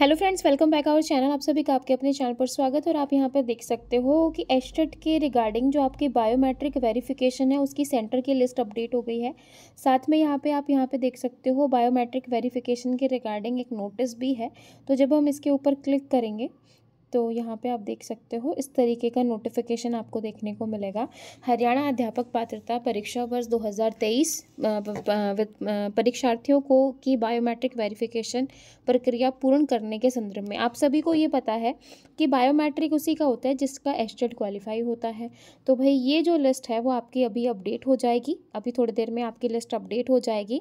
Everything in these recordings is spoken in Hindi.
hello friends welcome back our channel आप सभी का आपके अपने चैनल पर स्वागत और आप यहां पर देख सकते हो कि एस्टेट के रिगार्डिंग जो आपकी बायोमेट्रिक वेरिफिकेशन है उसकी सेंटर की लिस्ट अपडेट हो गई है साथ में यहां पे आप यहां पे देख सकते हो बायोमेट्रिक वेरिफिकेशन के रिगार्डिंग एक नोटिस भी है तो जब हम इसके ऊपर क्लिक करेंगे तो यहाँ पे आप देख सकते हो इस तरीके का नोटिफिकेशन आपको देखने को मिलेगा हरियाणा अध्यापक पात्रता परीक्षा वर्ष 2023 परीक्षार्थियों को की बायोमेट्रिक वेरिफिकेशन प्रक्रिया पूर्ण करने के संदर्भ में आप सभी को ये पता है कि बायोमेट्रिक उसी का होता है जिसका एस्टेड क्वालिफाई e होता है तो भाई ये जो लिस्ट है वो आपकी अभी अपडेट हो जाएगी अभी थोड़ी देर में आपकी लिस्ट अपडेट हो जाएगी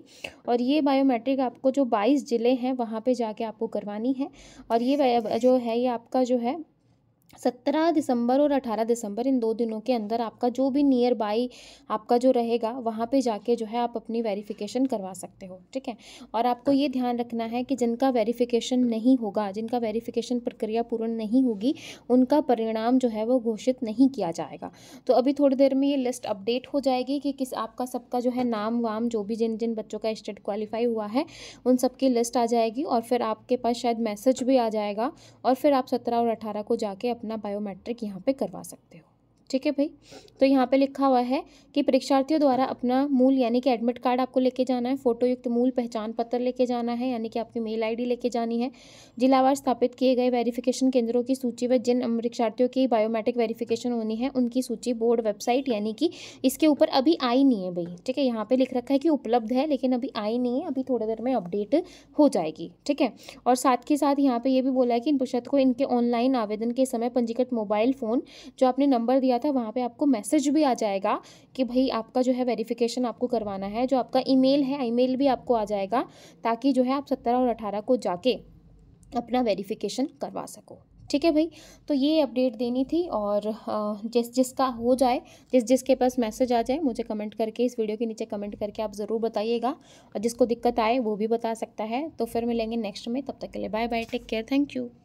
और ये बायोमेट्रिक आपको जो बाईस ज़िले हैं वहाँ पर जाके आपको करवानी है और ये जो है ये आपका जो जो है सत्रह दिसंबर और अठारह दिसंबर इन दो दिनों के अंदर आपका जो भी नियर बाई आपका जो रहेगा वहाँ पे जाके जो है आप अपनी वेरिफिकेशन करवा सकते हो ठीक है और आपको ये ध्यान रखना है कि जिनका वेरिफिकेशन नहीं होगा जिनका वेरिफिकेशन प्रक्रिया पूर्ण नहीं होगी उनका परिणाम जो है वो घोषित नहीं किया जाएगा तो अभी थोड़ी देर में ये लिस्ट अपडेट हो जाएगी कि किस आपका सबका जो है नाम वाम जो भी जिन जिन बच्चों का स्टेट क्वालिफाई हुआ है उन सबकी लिस्ट आ जाएगी और फिर आपके पास शायद मैसेज भी आ जाएगा और फिर आप सत्रह और अठारह को जाके अपने अपना बायोमेट्रिक यहाँ पे करवा सकते हो ठीक है भाई तो यहाँ पे लिखा हुआ है कि परीक्षार्थियों द्वारा अपना मूल यानी कि एडमिट कार्ड आपको लेके जाना है फोटोयुक्त मूल पहचान पत्र लेके जाना है यानी कि आपकी मेल आईडी लेके जानी है जिलावार स्थापित किए गए वेरिफिकेशन केंद्रों की सूची व जिन परीक्षार्थियों की बायोमेट्रिक वेरिफिकेशन होनी है उनकी सूची बोर्ड वेबसाइट यानी कि इसके ऊपर अभी आई नहीं है भाई ठीक है यहाँ पर लिख रखा है कि उपलब्ध है लेकिन अभी आई नहीं है अभी थोड़ी देर में अपडेट हो जाएगी ठीक है और साथ के साथ यहाँ पर यह भी बोला है कि इन पुरुषत को इनके ऑनलाइन आवेदन के समय पंजीकृत मोबाइल फ़ोन जो आपने नंबर दिया किया था वहाँ पे आपको मैसेज भी आ जाएगा कि भाई आपका जो है वेरिफिकेशन आपको करवाना है जो आपका ईमेल है ईमेल भी आपको आ जाएगा ताकि जो है आप सत्रह और अठारह को जाके अपना वेरिफिकेशन करवा सको ठीक है भाई तो ये अपडेट देनी थी और जिस जिसका हो जाए जिस जिसके पास मैसेज आ जाए मुझे कमेंट करके इस वीडियो के नीचे कमेंट करके आप ज़रूर बताइएगा और जिसको दिक्कत आए वो भी बता सकता है तो फिर मिलेंगे नेक्स्ट में तब तक के लिए bye bye take care thank you